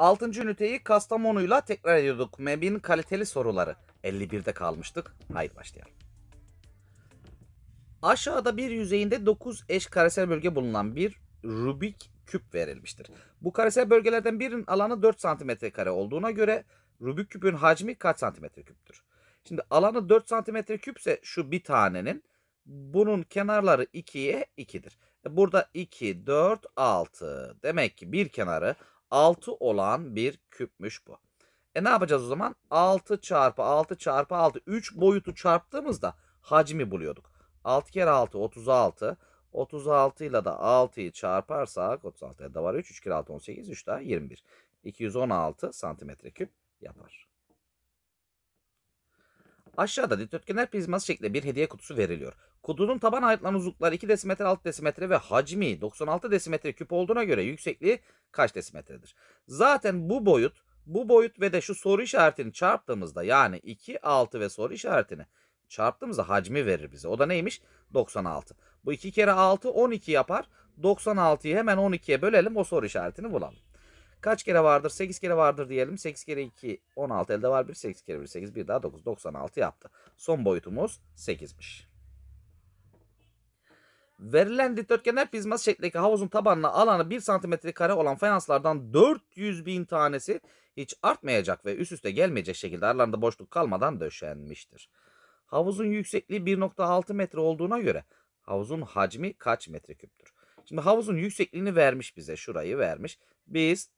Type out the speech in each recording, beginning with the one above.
6. üniteyi Kastamonu'yla tekrar ediyorduk. MEB'in kaliteli soruları. 51'de kalmıştık. Hayır başlayalım. Aşağıda bir yüzeyinde 9 eş karesel bölge bulunan bir Rubik küp verilmiştir. Bu karesel bölgelerden birinin alanı 4 cm kare olduğuna göre Rubik küpün hacmi kaç santimetre küptür? Şimdi alanı 4 santimetre küpse şu bir tanenin bunun kenarları 2'ye 2'dir. E, burada 2, 4, 6 demek ki bir kenarı 6 olan bir küpmüş bu. E ne yapacağız o zaman? 6 çarpı 6 çarpı 6. 3 boyutu çarptığımızda hacmi buluyorduk. 6 kere 6 36. 36 ile de 6'yı çarparsak 36'ya da var 3. 3 kere 6 18. 3 daha 21. 216 santimetre küp yapar. Aşağıda dikdörtgenler prizması şeklinde bir hediye kutusu veriliyor. Kutunun taban ayıklan uzlukları 2 desimetre 6 desimetre ve hacmi 96 desimetre küp olduğuna göre yüksekliği kaç desimetredir? Zaten bu boyut, bu boyut ve de şu soru işaretini çarptığımızda yani 2, 6 ve soru işaretini çarptığımızda hacmi verir bize. O da neymiş? 96. Bu 2 kere 6 12 yapar. 96'yı hemen 12'ye bölelim o soru işaretini bulalım. Kaç kere vardır? 8 kere vardır diyelim. 8 kere 2 16 elde var 1. 8 kere 1 8 bir daha 9 96 yaptı. Son boyutumuz 8'miş. Verilen dikdörtgenler prizması şeklindeki havuzun tabanına alanı 1 santimetre kare olan fayanslardan 400 bin tanesi hiç artmayacak ve üst üste gelmeyecek şekilde aralarında boşluk kalmadan döşenmiştir. Havuzun yüksekliği 1.6 metre olduğuna göre havuzun hacmi kaç metreküptür? Şimdi havuzun yüksekliğini vermiş bize şurayı vermiş. Biz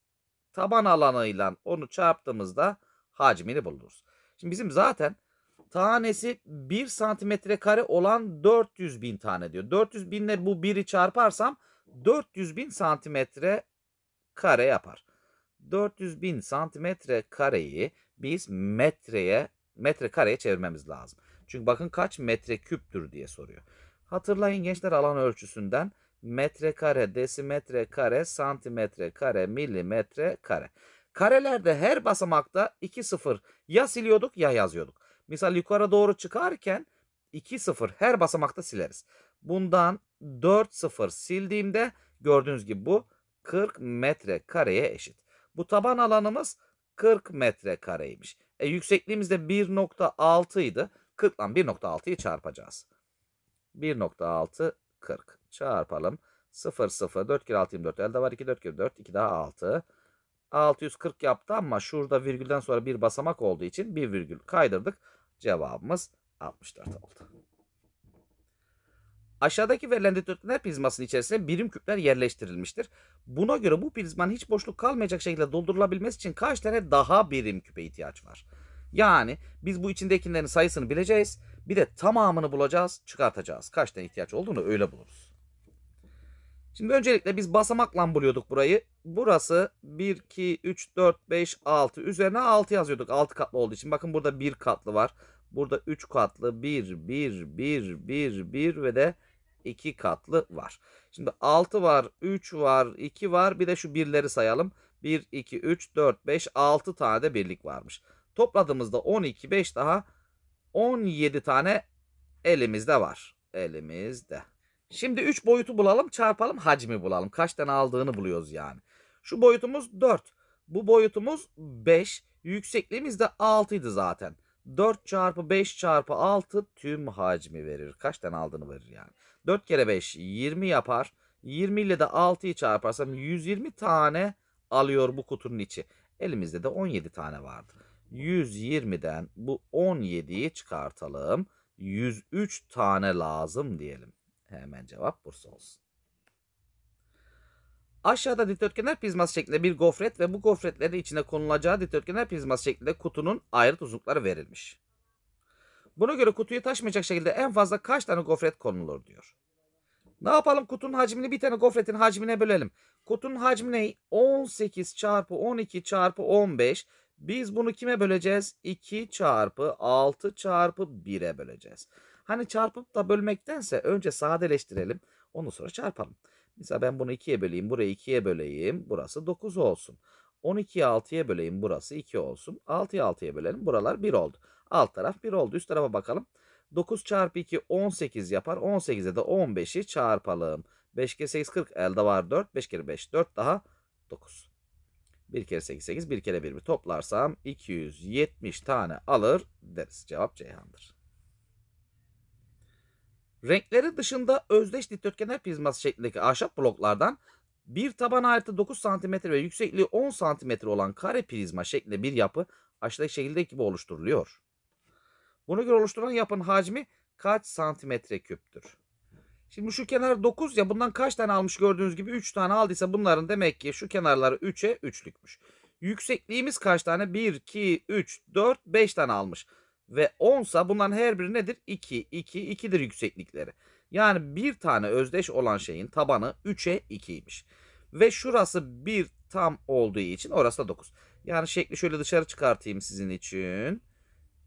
taban alanıyla onu çarptığımızda hacmini buluruz. Şimdi bizim zaten tanesi 1 santimetre kare olan 400 bin tane diyor. 400 binle bu 1'i çarparsam 400 bin santimetre kare yapar. 400 bin santimetre kareyi biz metreye metre kareye çevirmemiz lazım. Çünkü bakın kaç metre küptür diye soruyor. Hatırlayın gençler alan ölçüsünden metre kare, desimetre kare, santimetre kare, milimetre kare. Karelerde her basamakta 2 sıfır ya siliyorduk ya yazıyorduk. Misal yukarı doğru çıkarken 2-0 her basamakta sileriz. Bundan 4-0 sildiğimde gördüğünüz gibi bu 40 metre kareye eşit. Bu taban alanımız 40 metre kareymiş. E, yüksekliğimiz de 1.6 idi. 40 ile 1.6'yı çarpacağız. 1.6 40 çarpalım. 0 0 4 kere 6 24 elde var 2 4 kere 4 2 daha 6. 640 yaptı ama şurada virgülden sonra bir basamak olduğu için bir virgül kaydırdık. Cevabımız 64 oldu. Aşağıdaki verilen dikdörtgenler prizmasının içerisine birim küpler yerleştirilmiştir. Buna göre bu prizmanın hiç boşluk kalmayacak şekilde doldurulabilmesi için kaç tane daha birim küpe ihtiyaç var? Yani biz bu içindekilerin sayısını bileceğiz. Bir de tamamını bulacağız, çıkartacağız. Kaç tane ihtiyaç olduğunu öyle buluruz. Şimdi öncelikle biz basamakla buluyorduk burayı. Burası 1, 2, 3, 4, 5, 6. Üzerine 6 yazıyorduk. 6 katlı olduğu için. Bakın burada 1 katlı var. Burada 3 katlı 1, 1, 1, 1, 1 ve de 2 katlı var. Şimdi 6 var, 3 var, 2 var. Bir de şu birleri sayalım. 1, 2, 3, 4, 5, 6 tane de birlik varmış. Topladığımızda 12, 5 daha 17 tane elimizde var. Elimizde. Şimdi 3 boyutu bulalım, çarpalım, hacmi bulalım. Kaç tane aldığını buluyoruz yani. Şu boyutumuz 4. Bu boyutumuz 5. Yüksekliğimiz de 6 idi zaten. 4 çarpı 5 çarpı 6 tüm hacmi verir. Kaç tane aldığını verir yani. 4 kere 5 20 yapar. 20 ile de 6'yı çarparsam 120 tane alıyor bu kutunun içi. Elimizde de 17 tane vardı. 120'den bu 17'yi çıkartalım. 103 tane lazım diyelim. Hemen cevap Bursa olsun. Aşağıda dikdörtgenler prizması şeklinde bir gofret ve bu gofretlerin içine konulacağı dikdörtgenler prizması şeklinde kutunun ayrı uzunlukları verilmiş. Buna göre kutuyu taşmayacak şekilde en fazla kaç tane gofret konulur diyor. Ne yapalım kutunun hacmini bir tane gofretin hacmine bölelim. Kutunun hacmi ne? 18 çarpı 12 çarpı 15. Biz bunu kime böleceğiz? 2 çarpı 6 çarpı 1'e böleceğiz. Hani çarpıp da bölmektense önce sadeleştirelim. Onu sonra çarpalım. Mesela ben bunu 2'ye böleyim, burayı 2'ye böleyim, burası 9 olsun. 12'yi 6'ya böleyim, burası 2 olsun. 6'yı 6'ya bölelim, buralar 1 oldu. Alt taraf 1 oldu. Üst tarafa bakalım. 9 çarpı 2 18 yapar. 18'e de 15'i çarpalım. 5 kere 8 40 elde var 4. 5 kere 5 4 daha 9. 1 kere 8 8 1 kere 1 toplarsam 270 tane alır deriz. Cevap Ceyhan'dır. Renkleri dışında özdeş dikdörtgenler prizması şeklindeki ahşap bloklardan bir taban artı 9 cm ve yüksekliği 10 cm olan kare prizma şeklinde bir yapı aşağıdaki şekilde gibi oluşturuluyor. Buna göre oluşturulan yapının hacmi kaç santimetre küptür? Şimdi şu kenar 9 ya bundan kaç tane almış gördüğünüz gibi 3 tane aldıysa bunların demek ki şu kenarları 3'e 3'lükmüş. Yüksekliğimiz kaç tane? 1, 2, 3, 4, 5 tane almış ve 10 sa bunların her biri nedir? 2, 2, 2'dir yükseklikleri. Yani bir tane özdeş olan şeyin tabanı 3'e 2'ymiş. Ve şurası 1 tam olduğu için orası da 9. Yani şekli şöyle dışarı çıkartayım sizin için.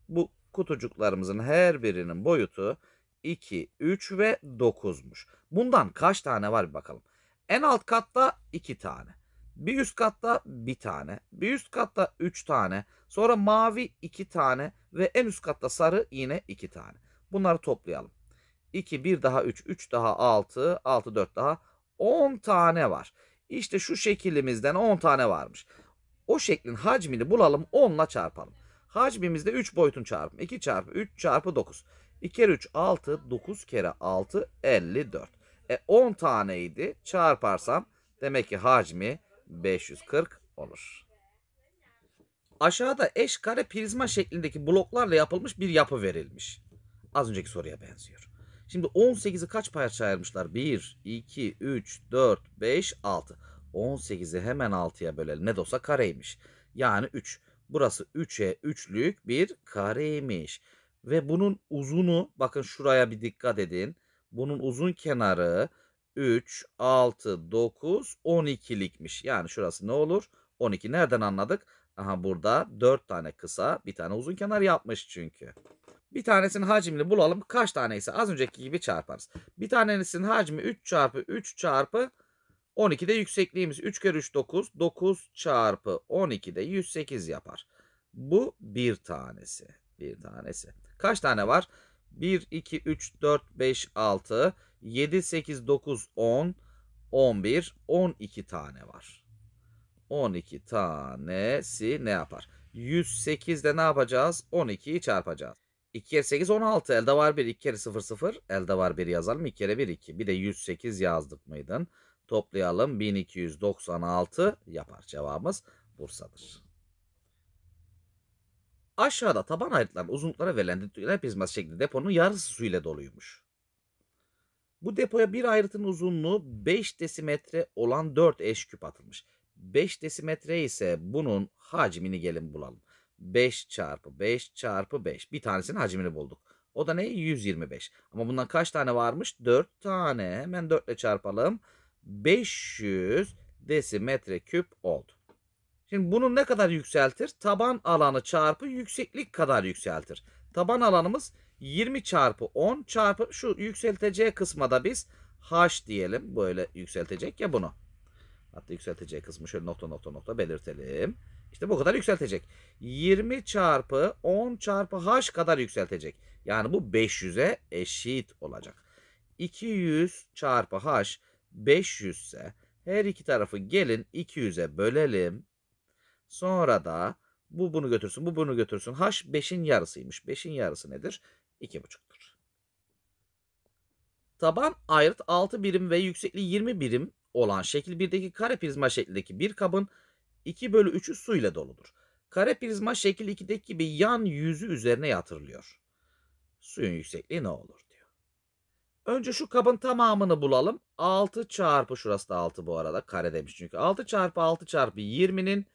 Bu kutucuklarımızın her birinin boyutu 2, 3 ve 9'muş. Bundan kaç tane var bir bakalım. En alt katta 2 tane. Bir üst katta bir tane, bir üst katta üç tane, sonra mavi iki tane ve en üst katta sarı yine iki tane. Bunları toplayalım. 2, 1 daha 3, 3 daha 6, 6, 4 daha 10 tane var. İşte şu şeklimizden 10 tane varmış. O şeklin hacmini bulalım 10 ile çarpalım. Hacmimizde 3 boyutun çarpımı. 2 çarpı 3 çarpı 9. 2 kere 3 6, 9 kere 6 54. E 10 taneydi çarparsam demek ki hacmi 540 olur. Aşağıda eş kare prizma şeklindeki bloklarla yapılmış bir yapı verilmiş. Az önceki soruya benziyor. Şimdi 18'i kaç parça ayırmışlar? 1, 2, 3, 4, 5, 6. 18'i hemen 6'ya bölelim. Ne dosa kareymiş. Yani 3. Burası 3'e 3'lük bir kareymiş. Ve bunun uzunu bakın şuraya bir dikkat edin. Bunun uzun kenarı 3, 6, 9, 12'likmiş. Yani şurası ne olur? 12 nereden anladık? Aha burada 4 tane kısa bir tane uzun kenar yapmış çünkü. Bir tanesinin hacmini bulalım. Kaç tane ise az önceki gibi çarparız. Bir tanesinin hacmi 3 çarpı 3 çarpı 12'de yüksekliğimiz 3 kere 3 9. 9 çarpı 12'de 108 yapar. Bu bir tanesi. Bir tanesi. Kaç tane var? 1, 2, 3, 4, 5, 6. 7, 8, 9, 10, 11, 12 tane var. 12 tanesi ne yapar? 108 de ne yapacağız? 12'yi çarpacağız. 2 kere 8 16 elde var 1 2 kere 0 0 elde var 1 yazalım 2 kere 1 2 bir de 108 yazdık mıydın toplayalım 1296 yapar cevabımız Bursa'dır. Aşağıda taban ayrıtların uzunluklara verilen hepizmaz şekli deponun yarısı su ile doluymuş. Bu depoya bir ayrıtın uzunluğu 5 desimetre olan 4 eş küp atılmış. 5 desimetre ise bunun hacmini gelin bulalım. 5 çarpı 5 çarpı 5. Bir tanesinin hacmini bulduk. O da ne? 125. Ama bundan kaç tane varmış? 4 tane. Hemen 4 ile çarpalım. 500 desimetre küp oldu. Şimdi bunu ne kadar yükseltir? Taban alanı çarpı yükseklik kadar yükseltir. Taban alanımız 20 çarpı 10 çarpı şu yükselteceği kısma da biz h diyelim. Böyle yükseltecek ya bunu. Hatta yükselteceği kısmı şöyle nokta nokta nokta belirtelim. İşte bu kadar yükseltecek. 20 çarpı 10 çarpı h kadar yükseltecek. Yani bu 500'e eşit olacak. 200 çarpı h 500 ise her iki tarafı gelin 200'e bölelim. Sonra da bu bunu götürsün, bu bunu götürsün. H 5'in yarısıymış. 5'in yarısı nedir? buçuktur. Taban ayrıt 6 birim ve yüksekliği 20 birim olan şekil 1'deki kare prizma şeklindeki bir kabın 2 bölü 3'ü su ile doludur. Kare prizma şekil 2'deki gibi yan yüzü üzerine yatırılıyor. Suyun yüksekliği ne olur diyor. Önce şu kabın tamamını bulalım. 6 çarpı şurası da 6 bu arada kare demiş çünkü. 6 çarpı 6 çarpı 20'nin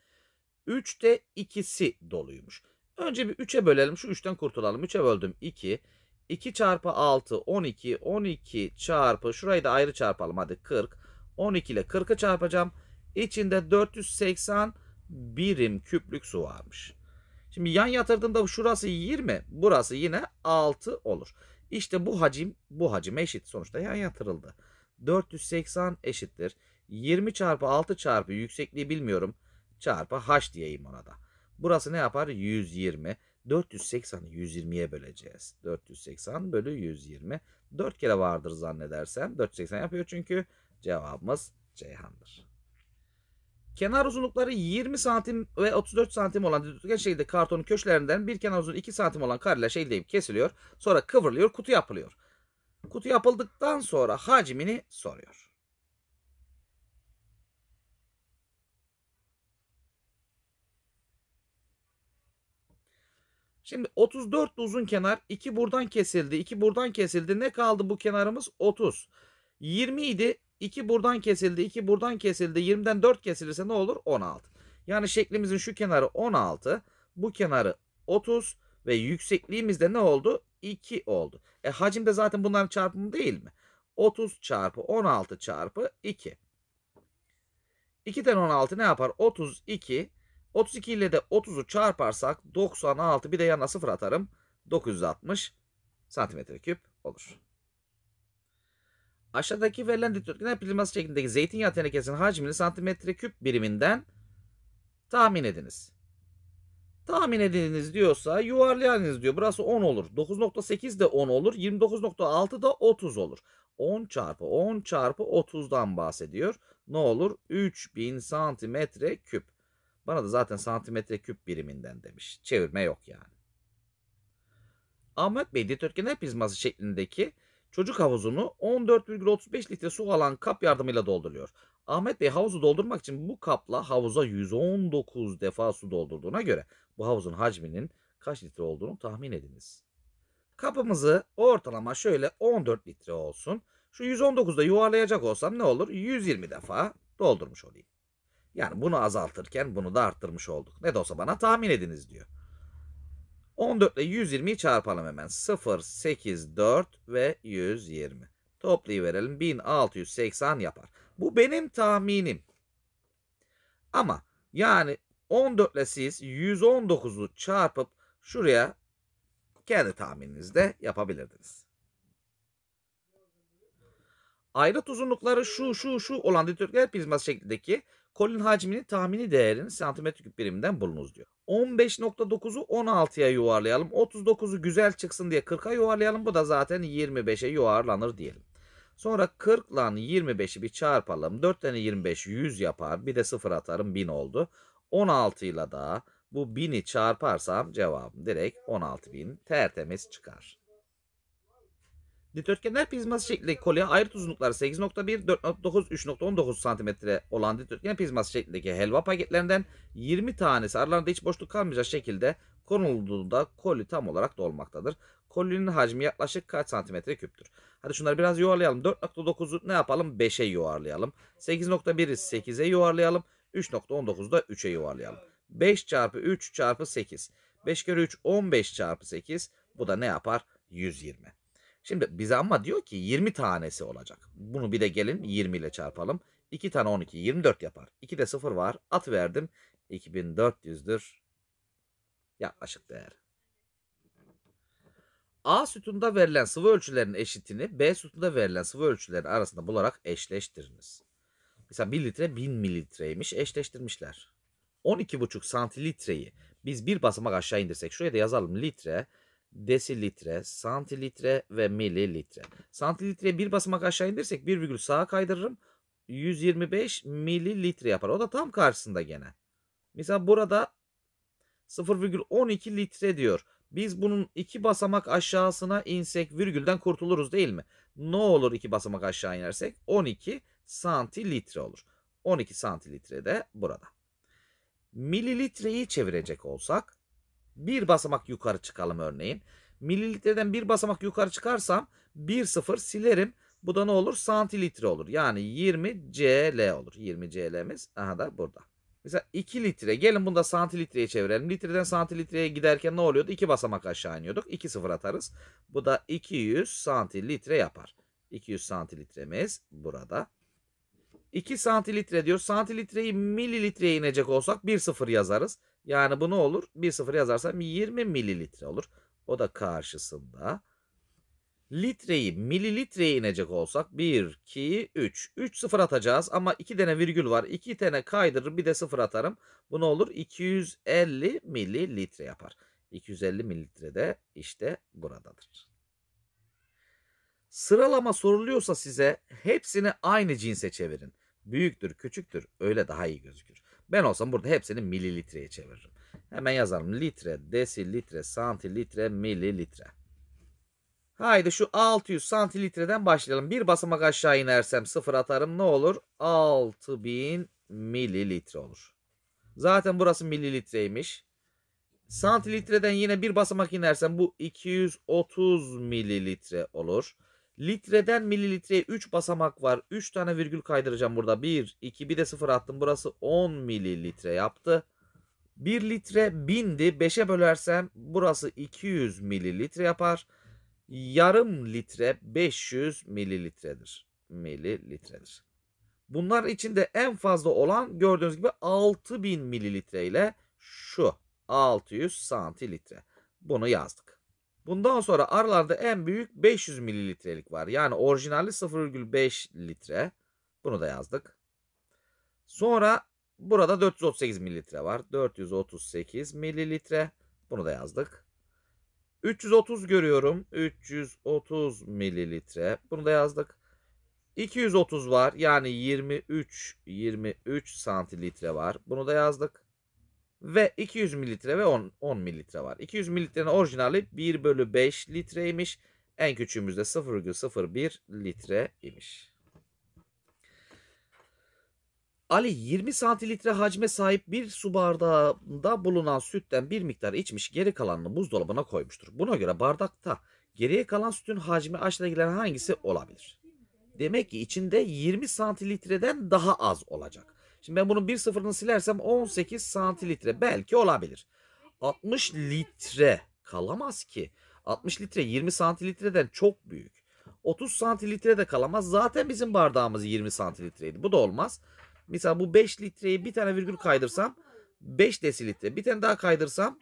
3'te 2'si doluymuş. Önce bir 3'e bölelim. Şu 3'ten kurtulalım. 3'e böldüm 2. 2 çarpı 6 12. 12 çarpı şurayı da ayrı çarpalım hadi 40. 12 ile 40'ı çarpacağım. İçinde 480 birim küplük su varmış. Şimdi yan yatırdığımda şurası 20. Burası yine 6 olur. İşte bu hacim bu hacime eşit. Sonuçta yan yatırıldı. 480 eşittir. 20 çarpı 6 çarpı yüksekliği bilmiyorum. Çarpı h diyeyim ona da. Burası ne yapar? 120. 480'i 120'ye böleceğiz. 480 bölü 120. 4 kere vardır zannedersem. 480 yapıyor çünkü cevabımız Ceyhan'dır. Kenar uzunlukları 20 santim ve 34 santim olan düzgün şekilde kartonun köşelerinden bir kenar uzunluğu 2 santim olan kareler şekildeyip kesiliyor. Sonra kıvrılıyor, kutu yapılıyor. Kutu yapıldıktan sonra hacmini soruyor. Şimdi 34 uzun kenar 2 buradan kesildi 2 buradan kesildi ne kaldı bu kenarımız 30. 20 idi 2 buradan kesildi 2 buradan kesildi 20'den 4 kesilirse ne olur 16. Yani şeklimizin şu kenarı 16 bu kenarı 30 ve yüksekliğimiz de ne oldu 2 oldu. E hacim de zaten bunların çarpımı değil mi? 30 çarpı 16 çarpı 2. 2'den 16 ne yapar? 32. 32 ile de 30'u çarparsak 96 bir de yanına 0 atarım. 960 santimetre küp olur. Aşağıdaki verilen dikdörtgenin prizması şeklindeki zeytinyağı tenekesinin hacmini santimetre küp biriminden tahmin ediniz. Tahmin ediniz diyorsa yuvarlayınız diyor. Burası 10 olur. 9.8 de 10 olur. 29.6 da 30 olur. 10 çarpı 10 çarpı 30'dan bahsediyor. Ne olur? 3000 santimetre küp. Bana da zaten santimetre küp biriminden demiş. Çevirme yok yani. Ahmet Bey dikdörtgenler pizması şeklindeki çocuk havuzunu 14,35 litre su alan kap yardımıyla dolduruyor. Ahmet Bey havuzu doldurmak için bu kapla havuza 119 defa su doldurduğuna göre bu havuzun hacminin kaç litre olduğunu tahmin ediniz. Kapımızı ortalama şöyle 14 litre olsun. Şu 119'da yuvarlayacak olsam ne olur? 120 defa doldurmuş olayım. Yani bunu azaltırken bunu da arttırmış olduk. Ne de olsa bana tahmin ediniz diyor. 14 ile 120'yi çarpalım hemen. 0, 8, 4 ve 120. Toplayıverelim. 1680 yapar. Bu benim tahminim. Ama yani 14 ile siz 119'u çarpıp şuraya kendi tahmininizde yapabilirdiniz. Ayrıt uzunlukları şu şu şu olan dikdörtgen prizması şeklindeki Kolin hacmini tahmini değerini santimetreküp biriminden bulunuz diyor. 15.9'u 16'ya yuvarlayalım. 39'u güzel çıksın diye 40'a yuvarlayalım. Bu da zaten 25'e yuvarlanır diyelim. Sonra 40 ile 25'i bir çarpalım. 4 tane 25 100 yapar. Bir de 0 atarım 1000 oldu. 16 ile daha bu 1000'i çarparsam cevabım direkt 16.000 tertemiz çıkar. Dikdörtgenler prizması şeklindeki kolye ayrıt uzunlukları 8.1, 4.9, 3.19 cm olan dikdörtgen prizması şeklindeki helva paketlerinden 20 tanesi aralarında hiç boşluk kalmayacak şekilde konulduğunda kolye tam olarak dolmaktadır. Kolyenin hacmi yaklaşık kaç santimetre küptür? Hadi şunları biraz yuvarlayalım. 4.9'u ne yapalım? 5'e yuvarlayalım. 8.1'i 8'e yuvarlayalım. 3.19'u da 3'e yuvarlayalım. 5 çarpı 3 çarpı 8. 5 kere 3 15 çarpı 8. Bu da ne yapar? 120. Şimdi bize ama diyor ki 20 tanesi olacak. Bunu bir de gelin 20 ile çarpalım. 2 tane 12 24 yapar. 2 de 0 var. At verdim. 2400'dür. Yaklaşık değer. A sütunda verilen sıvı ölçülerin eşitini B sütunda verilen sıvı ölçülerin arasında bularak eşleştiriniz. Mesela 1 litre 1000 mililitreymiş eşleştirmişler. 12,5 santilitreyi biz bir basamak aşağı indirsek şuraya da yazalım litre desilitre, santilitre ve mililitre. Santilitre bir basamak aşağı indirsek bir virgül sağa kaydırırım. 125 mililitre yapar. O da tam karşısında gene. Mesela burada 0,12 litre diyor. Biz bunun iki basamak aşağısına insek virgülden kurtuluruz değil mi? Ne olur iki basamak aşağı inersek? 12 santilitre olur. 12 santilitre de burada. Mililitreyi çevirecek olsak bir basamak yukarı çıkalım örneğin. Mililitreden bir basamak yukarı çıkarsam 1,0 silerim. Bu da ne olur? Santilitre olur. Yani 20 CL olur. 20 CL'miz aha da burada. Mesela 2 litre. Gelin bunu da santilitreye çevirelim. Litreden santilitreye giderken ne oluyordu? 2 basamak aşağı iniyorduk. 2 sıfır atarız. Bu da 200 santilitre yapar. 200 santilitre'miz burada. 2 santilitre diyor. Santilitreyi mililitreye inecek olsak 1,0 yazarız. Yani bu ne olur? 1,0 yazarsam 20 mililitre olur. O da karşısında. Litreyi mililitreye inecek olsak 1, 2, 3. 3 sıfır atacağız ama 2 tane virgül var. 2 tane kaydırır bir de sıfır atarım. Bu ne olur? 250 mililitre yapar. 250 mililitre de işte buradadır. Sıralama soruluyorsa size hepsini aynı cinse çevirin. Büyüktür, küçüktür. Öyle daha iyi gözükür. Ben olsam burada hepsini mililitreye çeviririm. Hemen yazarım. Litre, desilitre, santilitre, mililitre. Haydi şu 600 santilitreden başlayalım. Bir basamak aşağı inersem sıfır atarım. Ne olur? 6000 mililitre olur. Zaten burası mililitreymiş. Santilitreden yine bir basamak inersem bu 230 mililitre olur. Litreden mililitreye 3 basamak var. 3 tane virgül kaydıracağım burada. 1, 2, bir de 0 attım. Burası 10 mililitre yaptı. 1 litre 1000'di. 5'e bölersem burası 200 mililitre yapar. Yarım litre 500 mililitredir. Mililitredir. Bunlar içinde en fazla olan gördüğünüz gibi 6000 mililitre ile şu 600 santilitre. Bunu yazdık. Bundan sonra aralarda en büyük 500 mililitrelik var. Yani orijinali 0,5 litre. Bunu da yazdık. Sonra burada 438 mililitre var. 438 mililitre. Bunu da yazdık. 330 görüyorum. 330 mililitre. Bunu da yazdık. 230 var. Yani 23 23 santilitre var. Bunu da yazdık ve 200 mililitre ve 10, 10 mililitre var. 200 mililitrenin orijinali 1 bölü 5 litreymiş. En küçüğümüzde 0,01 litreymiş. Ali 20 santilitre hacme sahip bir su bardağında bulunan sütten bir miktar içmiş geri kalanını buzdolabına koymuştur. Buna göre bardakta geriye kalan sütün hacmi aşağıdakilerin hangisi olabilir? Demek ki içinde 20 santilitreden daha az olacak. Şimdi ben bunun bir sıfırını silersem 18 santilitre belki olabilir. 60 litre kalamaz ki. 60 litre 20 santilitreden çok büyük. 30 santilitre de kalamaz. Zaten bizim bardağımız 20 santilitreydi. Bu da olmaz. Mesela bu 5 litreyi bir tane virgül kaydırsam 5 desilitre. Bir tane daha kaydırsam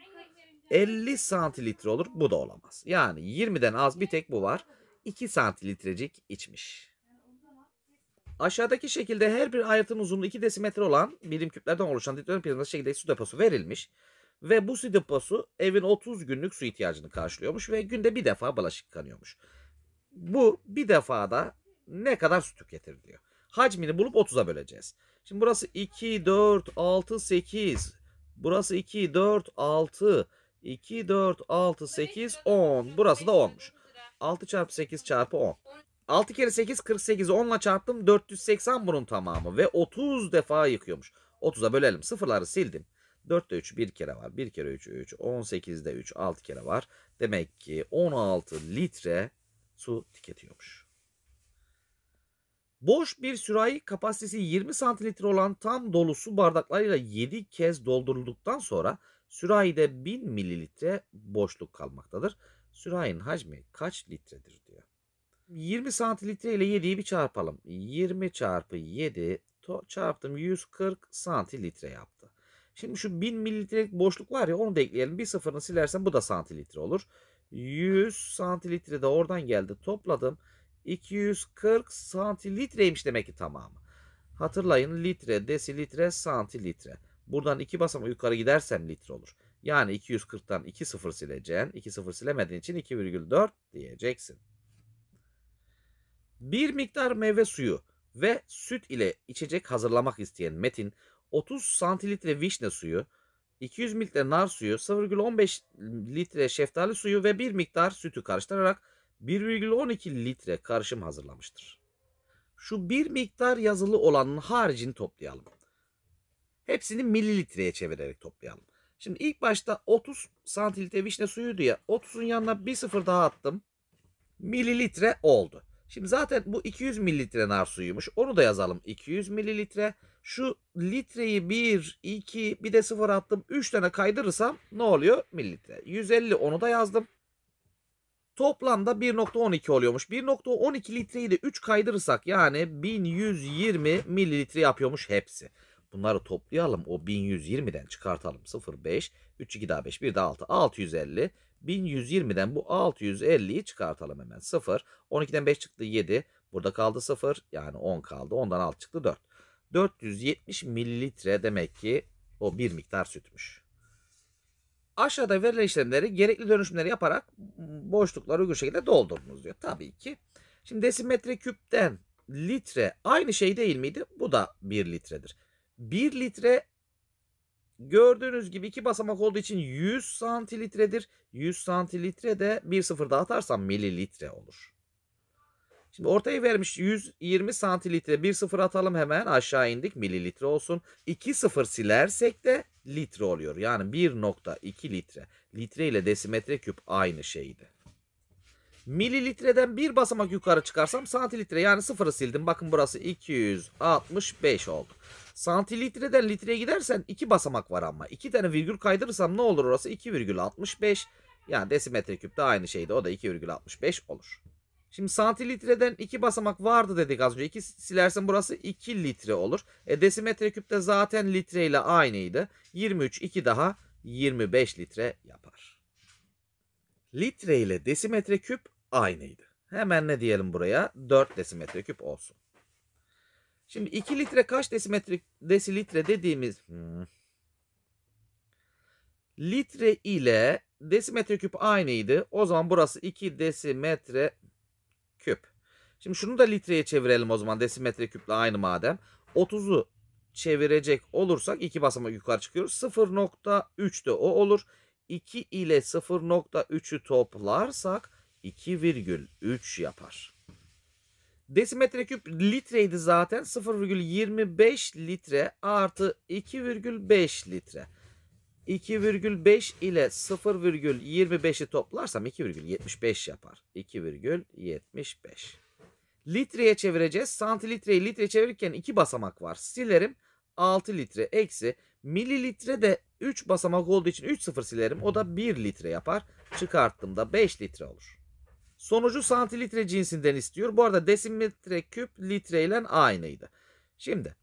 50 santilitre olur. Bu da olamaz. Yani 20'den az bir tek bu var. 2 santilitrecik içmiş. Aşağıdaki şekilde her bir ayrıtın uzunluğu 2 desimetre olan birim küplerden oluşan dikdörtgen prizması şekilde su deposu verilmiş. Ve bu su deposu evin 30 günlük su ihtiyacını karşılıyormuş ve günde bir defa bulaşık yıkanıyormuş. Bu bir defada ne kadar su tüketir diyor. Hacmini bulup 30'a böleceğiz. Şimdi burası 2, 4, 6, 8. Burası 2, 4, 6. 2, 4, 6, 8, 10. Burası da 10'muş. 6 çarpı 8 çarpı 10. 6 kere 8 48'i 10 ile çarptım 480 bunun tamamı ve 30 defa yıkıyormuş. 30'a bölelim sıfırları sildim. 4'te 3 bir kere var. 1 kere 3 3. 18'de 3 6 kere var. Demek ki 16 litre su tüketiyormuş. Boş bir sürahi kapasitesi 20 santilitre olan tam dolu su bardaklarıyla 7 kez doldurulduktan sonra sürahide 1000 mililitre boşluk kalmaktadır. Sürahinin hacmi kaç litredir diyor. 20 santilitre ile 7'yi bir çarpalım. 20 çarpı 7 to çarptım 140 santilitre yaptı. Şimdi şu 1000 mililitrelik boşluk var ya onu da ekleyelim. Bir sıfırını silersen bu da santilitre olur. 100 santilitre de oradan geldi. Topladım. 240 santilitreymiş demek ki tamamı. Hatırlayın litre, desilitre, santilitre. Buradan iki basama yukarı gidersem litre olur. Yani 240'tan 2 sıfır sileceğin, 2 sıfır silemediğin için 2,4 diyeceksin. Bir miktar meyve suyu ve süt ile içecek hazırlamak isteyen Metin 30 santilitre vişne suyu, 200 mililitre nar suyu, 0,15 litre şeftali suyu ve bir miktar sütü karıştırarak 1,12 litre karışım hazırlamıştır. Şu bir miktar yazılı olanın haricini toplayalım. Hepsini mililitreye çevirerek toplayalım. Şimdi ilk başta 30 santilitre vişne suyu ya 30'un yanına bir sıfır daha attım. Mililitre oldu. Şimdi zaten bu 200 mililitre nar suyuymuş. Onu da yazalım. 200 mililitre. Şu litreyi 1, 2 bir de 0 attım. 3 tane kaydırırsam ne oluyor? Mililitre. 150 onu da yazdım. Toplamda 1.12 oluyormuş. 1.12 litreyi de 3 kaydırırsak yani 1120 mililitre yapıyormuş hepsi. Bunları toplayalım. O 1120'den çıkartalım. 0, 5, 3, 2 daha 5, 1 daha 6. 650. 1120'den bu 650'yi çıkartalım hemen. 0. 12'den 5 çıktı 7. Burada kaldı 0. Yani 10 kaldı. Ondan 6 çıktı 4. 470 mililitre demek ki o bir miktar sütmüş. Aşağıda verilen işlemleri gerekli dönüşümleri yaparak boşlukları uygun şekilde doldurdunuz diyor. Tabii ki. Şimdi desimetre küpten litre aynı şey değil miydi? Bu da 1 litredir. 1 litre Gördüğünüz gibi iki basamak olduğu için 100 santilitredir. 100 santilitre de bir sıfır daha atarsam mililitre olur. Şimdi ortayı vermiş 120 santilitre bir sıfır atalım hemen aşağı indik mililitre olsun. 2 sıfır silersek de litre oluyor. Yani 1.2 litre. Litre ile desimetre küp aynı şeydi. Mililitreden bir basamak yukarı çıkarsam santilitre yani sıfırı sildim. Bakın burası 265 oldu. Santilitreden litreye gidersen iki basamak var ama. iki tane virgül kaydırırsam ne olur orası? 2,65. Yani desimetre küp de aynı şeydi. O da 2,65 olur. Şimdi santilitreden iki basamak vardı dedik az önce. 2 silersen burası 2 litre olur. E desimetre küpte zaten litre ile aynıydı. 23 2 daha 25 litre yapar. Litre ile desimetre küp aynıydı. Hemen ne diyelim buraya? 4 desimetre küp olsun. Şimdi 2 litre kaç desimetre, desilitre dediğimiz hmm. litre ile desimetre küp aynıydı. O zaman burası 2 desimetre küp. Şimdi şunu da litreye çevirelim o zaman desimetre küple aynı madem. 30'u çevirecek olursak 2 basamak yukarı çıkıyoruz. 0.3 de o olur. 2 ile 0.3'ü toplarsak 2,3 yapar. Desimetre küp litreydi zaten 0,25 litre artı 2,5 litre. 2,5 ile 0,25'i toplarsam 2,75 yapar. 2,75. Litreye çevireceğiz. Santilitreyi litre çevirirken 2 basamak var. Silerim 6 litre eksi. Mililitre de 3 basamak olduğu için 3 sıfır silerim. O da 1 litre yapar. Çıkarttığımda 5 litre olur. Sonucu santilitre cinsinden istiyor. Bu arada desimetre küp litre ile aynıydı. Şimdi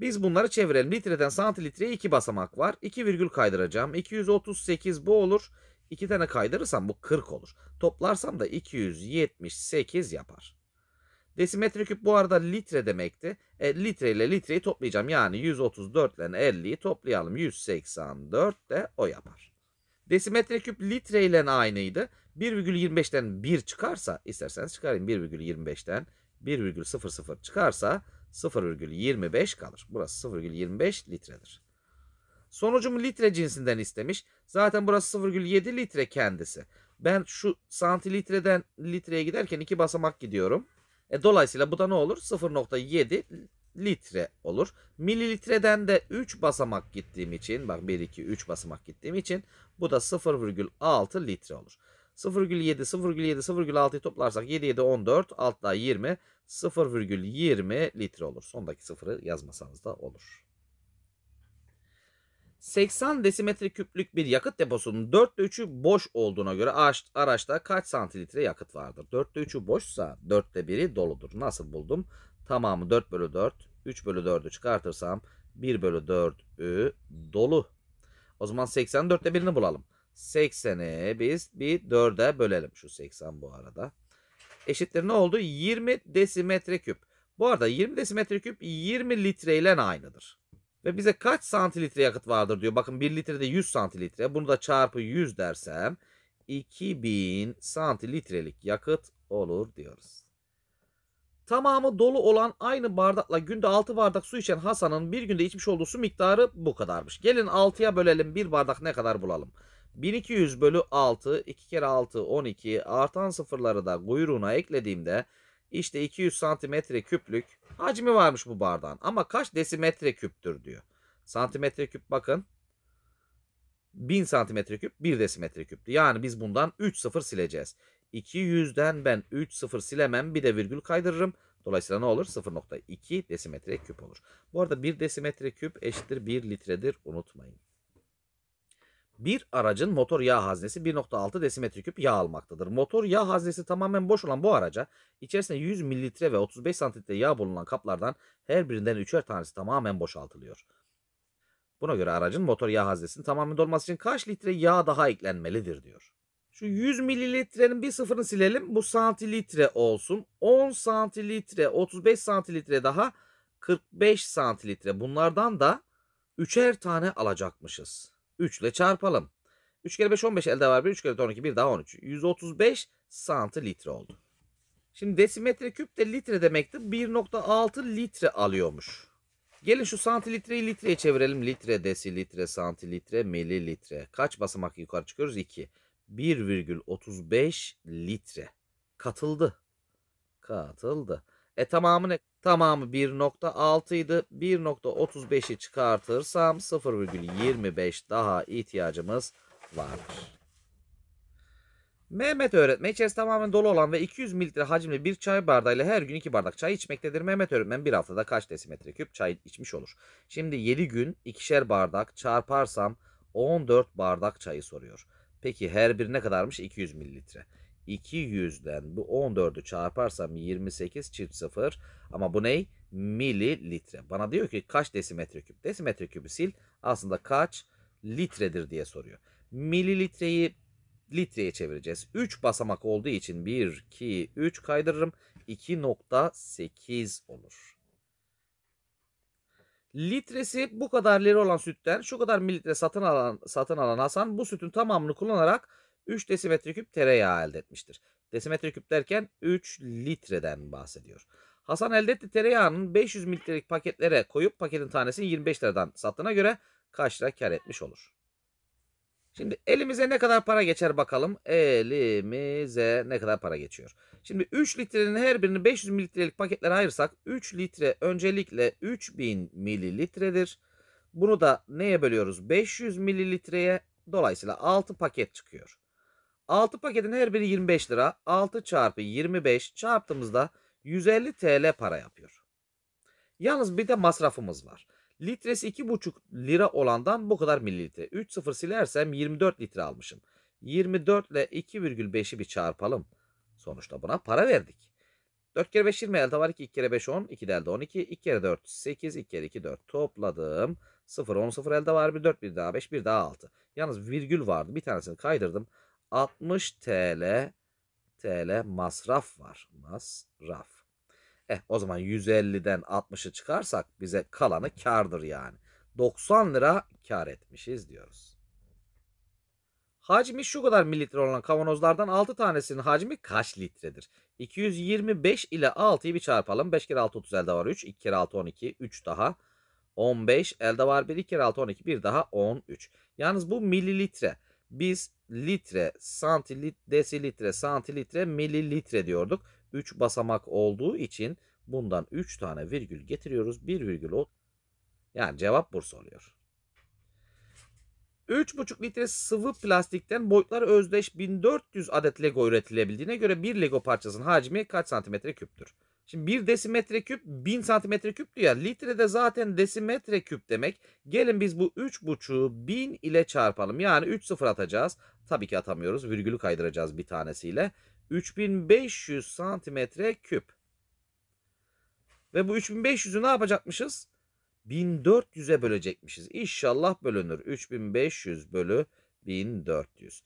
biz bunları çevirelim. Litreden santilitreye 2 basamak var. 2 virgül kaydıracağım. 238 bu olur. 2 tane kaydırırsam bu 40 olur. Toplarsam da 278 yapar. Desimetre küp bu arada litre demekti. E, litre ile litreyi toplayacağım. Yani 134 ile 50'yi toplayalım. 184 de o yapar. Desimetre küp litre ile aynıydı. 1,25'ten 1 çıkarsa isterseniz çıkarayım 1,25'ten 1,00 çıkarsa 0,25 kalır. Burası 0,25 litredir. Sonucumu litre cinsinden istemiş. Zaten burası 0,7 litre kendisi. Ben şu santilitreden litreye giderken iki basamak gidiyorum. E, dolayısıyla bu da ne olur? 0,7 litre olur. Mililitreden de 3 basamak gittiğim için bak 1 2 3 basamak gittiğim için bu da 0,6 litre olur. 0,7, 0,7, 0,6'yı toplarsak 7, 7, 14, alt daha 20, 0,20 litre olur. Sondaki sıfırı yazmasanız da olur. 80 desimetre küplük bir yakıt deposunun 4'te 3'ü boş olduğuna göre araçta kaç santilitre yakıt vardır? 4'te 3'ü boşsa 4'te 1'i doludur. Nasıl buldum? Tamamı 4 bölü 4, 3 bölü 4'ü çıkartırsam 1 bölü 4'ü dolu. O zaman 84'te 1'ini bulalım. 80'e biz bir 4'e bölelim şu 80 bu arada. Eşittir ne oldu? 20 desimetre küp. Bu arada 20 desimetre küp 20 litre ile aynıdır. Ve bize kaç santilitre yakıt vardır diyor. Bakın 1 litrede 100 santilitre. Bunu da çarpı 100 dersem 2000 santilitrelik yakıt olur diyoruz. Tamamı dolu olan aynı bardakla günde 6 bardak su içen Hasan'ın bir günde içmiş olduğu su miktarı bu kadarmış. Gelin 6'ya bölelim bir bardak ne kadar bulalım. 1200 bölü 6 2 kere 6 12 artan sıfırları da kuyruğuna eklediğimde işte 200 santimetre küplük hacmi varmış bu bardağın. Ama kaç desimetre küptür diyor. Santimetre küp bakın. 1000 santimetre küp 1 desimetre küptü. Yani biz bundan 3 sıfır sileceğiz. 200'den ben 3 sıfır silemem bir de virgül kaydırırım. Dolayısıyla ne olur? 0.2 desimetre küp olur. Bu arada 1 desimetre küp eşittir 1 litredir unutmayın bir aracın motor yağ haznesi 1.6 desimetreküp yağ almaktadır. Motor yağ haznesi tamamen boş olan bu araca içerisinde 100 mililitre ve 35 santitre yağ bulunan kaplardan her birinden üçer tanesi tamamen boşaltılıyor. Buna göre aracın motor yağ haznesinin tamamen dolması için kaç litre yağ daha eklenmelidir diyor. Şu 100 mililitrenin bir sıfırını silelim. Bu santilitre olsun. 10 santilitre, 35 santilitre daha 45 santilitre. Bunlardan da üçer tane alacakmışız. 3 ile çarpalım. 3 kere 5 15 elde var 1. 3 kere 12 1 daha 13. 135 santilitre oldu. Şimdi desimetre küp de litre demekti. 1.6 litre alıyormuş. Gelin şu santilitreyi litreye çevirelim. Litre, desilitre, santilitre, mililitre. Kaç basamak yukarı çıkıyoruz? 2. 1,35 litre. Katıldı. Katıldı. E tamamı ne? Tamamı 1.6 idi. 1.35'i çıkartırsam 0.25 daha ihtiyacımız vardır. Mehmet öğretmen içerisi tamamen dolu olan ve 200 mililitre hacimli bir çay bardağıyla her gün 2 bardak çay içmektedir. Mehmet öğretmen bir haftada kaç desimetre küp çay içmiş olur? Şimdi 7 gün ikişer bardak çarparsam 14 bardak çayı soruyor. Peki her bir ne kadarmış? 200 mililitre. 200'den bu 14'ü çarparsam 28 çift 0 ama bu ney? Mililitre. Bana diyor ki kaç desimetre küp? Desimetre küpü sil aslında kaç litredir diye soruyor. Mililitreyi litreye çevireceğiz. 3 basamak olduğu için 1, 2, 3 kaydırırım. 2.8 olur. Litresi bu kadar lira olan sütten şu kadar mililitre satın alan, satın alan Hasan bu sütün tamamını kullanarak 3 desimetreküp tereyağı elde etmiştir. Desimetreküp derken 3 litreden bahsediyor. Hasan elde ettiği tereyağının 500 mililitrelik paketlere koyup paketin tanesini 25 liradan sattığına göre kaç lira kar etmiş olur? Şimdi elimize ne kadar para geçer bakalım. Elimize ne kadar para geçiyor. Şimdi 3 litrenin her birini 500 mililitrelik paketlere ayırsak 3 litre öncelikle 3000 mililitredir. Bunu da neye bölüyoruz? 500 mililitreye dolayısıyla 6 paket çıkıyor. 6 paketin her biri 25 lira. 6 çarpı 25 çarptığımızda 150 TL para yapıyor. Yalnız bir de masrafımız var. Litresi 2,5 lira olandan bu kadar mililitre. 3 sıfır silersem 24 litre almışım. 24 ile 2,5'i bir çarpalım. Sonuçta buna para verdik. 4 kere 5 20 elde var 2, kere 5 10, 2 elde 12, 2 kere 4 8, 2 kere 2 4 topladım. 0 10 0 elde var 1 4 1 daha 5 1 daha 6. Yalnız virgül vardı bir tanesini kaydırdım. 60 TL TL masraf var. Masraf. Eh o zaman 150'den 60'ı çıkarsak bize kalanı kardır yani. 90 lira kar etmişiz diyoruz. Hacmi şu kadar mililitre olan kavanozlardan 6 tanesinin hacmi kaç litredir? 225 ile 6'yı bir çarpalım. 5 kere 6 30 elde var 3. 2 kere 6 12. 3 daha. 15 elde var 1. 2 kere 6 12. 1 daha 13. Yalnız bu mililitre. Biz litre, santilit, desilitre, santilitre, mililitre diyorduk. 3 basamak olduğu için bundan 3 tane virgül getiriyoruz. 1 virgül o. Yani cevap Bursa oluyor. 3,5 litre sıvı plastikten boyutları özdeş 1400 adet Lego üretilebildiğine göre bir Lego parçasının hacmi kaç santimetre küptür? Şimdi bir desimetre küp 1000 santimetre küptü ya. Litre de zaten desimetre küp demek. Gelin biz bu üç 3,5'u bin ile çarpalım. Yani üç sıfır atacağız. Tabii ki atamıyoruz. Virgülü kaydıracağız bir tanesiyle. 3500 santimetre küp. Ve bu 3500'ü ne yapacakmışız? 1400'e bölecekmişiz. İnşallah bölünür. 3500 bölü 1400.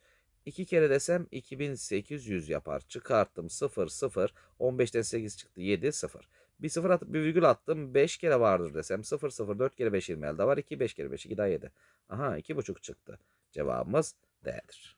2 kere desem 2800 yapar. Çıkarttım 0 0. 15'ten 8 çıktı 7 0. Bir sıfır atıp bir virgül attım. 5 kere vardır desem 0 0 4 kere 5 20 elde var. 2 5 kere 5 2 daha 7. Aha 2,5 çıktı. Cevabımız D'dir.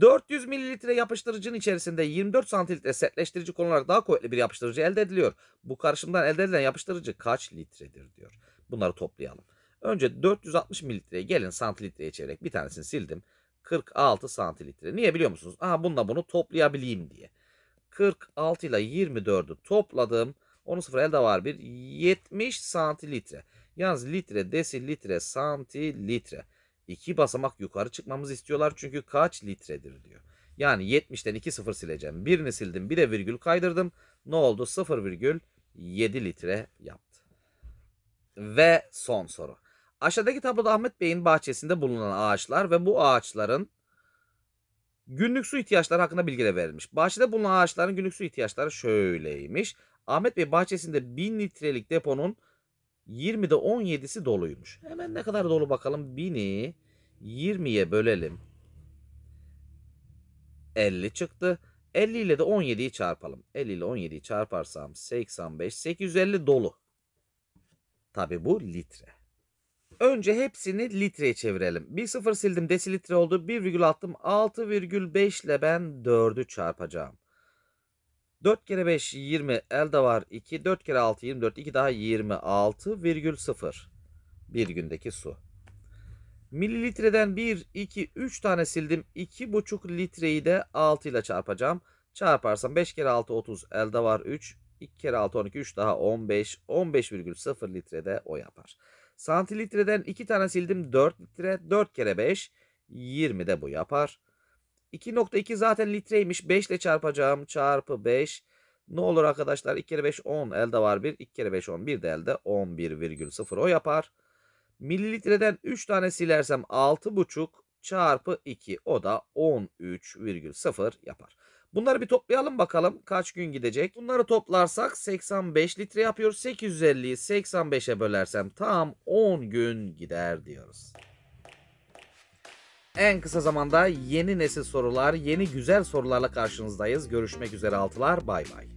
400 mililitre yapıştırıcının içerisinde 24 santilitre setleştirici konularak daha kuvvetli bir yapıştırıcı elde ediliyor. Bu karışımdan elde edilen yapıştırıcı kaç litredir diyor. Bunları toplayalım. Önce 460 mililitreye gelin santilitreye çevirerek bir tanesini sildim. 46 santilitre. Niye biliyor musunuz? Aha bununla bunu toplayabileyim diye. 46 ile 24'ü topladım. Onu sıfır elde var bir 70 santilitre. Yalnız litre, desilitre, santilitre. İki basamak yukarı çıkmamızı istiyorlar çünkü kaç litredir diyor. Yani 70'ten 2 sıfır sileceğim. Birini sildim bir de virgül kaydırdım. Ne oldu? 0,7 litre yaptı. Ve son soru. Aşağıdaki tabloda Ahmet Bey'in bahçesinde bulunan ağaçlar ve bu ağaçların günlük su ihtiyaçları hakkında bilgiler verilmiş. Bahçede bulunan ağaçların günlük su ihtiyaçları şöyleymiş. Ahmet Bey bahçesinde 1000 litrelik deponun 20'de 17'si doluymuş. Hemen ne kadar dolu bakalım. 1000'i 20'ye bölelim. 50 çıktı. 50 ile de 17'yi çarpalım. 50 ile 17'yi çarparsam 85, 850 dolu. Tabi bu litre. Önce hepsini litreye çevirelim. 1,0 sildim desilitre oldu. 1,6 attım. 6,5 ile ben 4'ü çarpacağım. 4 kere 5 20 elde var 2. 4 kere 6 24 2 daha 26,0 bir gündeki su. Mililitreden 1, 2, 3 tane sildim. 2,5 litreyi de 6 ile çarpacağım. Çarparsam 5 kere 6 30 elde var 3. 2 kere 6 12 3 daha 15. 15,0 litrede o yapar. Santilitreden 2 tane sildim 4 litre. 4 kere 5 20 de bu yapar. 2.2 zaten litreymiş. 5 ile çarpacağım. Çarpı 5. Ne olur arkadaşlar 2 kere 5 10 elde var 1. 2 kere 5 11 de elde 11,0 o yapar. Mililitreden 3 tane silersem 6,5 çarpı 2 o da 13,0 yapar. Bunları bir toplayalım bakalım kaç gün gidecek. Bunları toplarsak 85 litre yapıyoruz. 850'yi 85'e bölersem tam 10 gün gider diyoruz. En kısa zamanda yeni nesil sorular, yeni güzel sorularla karşınızdayız. Görüşmek üzere altılar. Bay bay.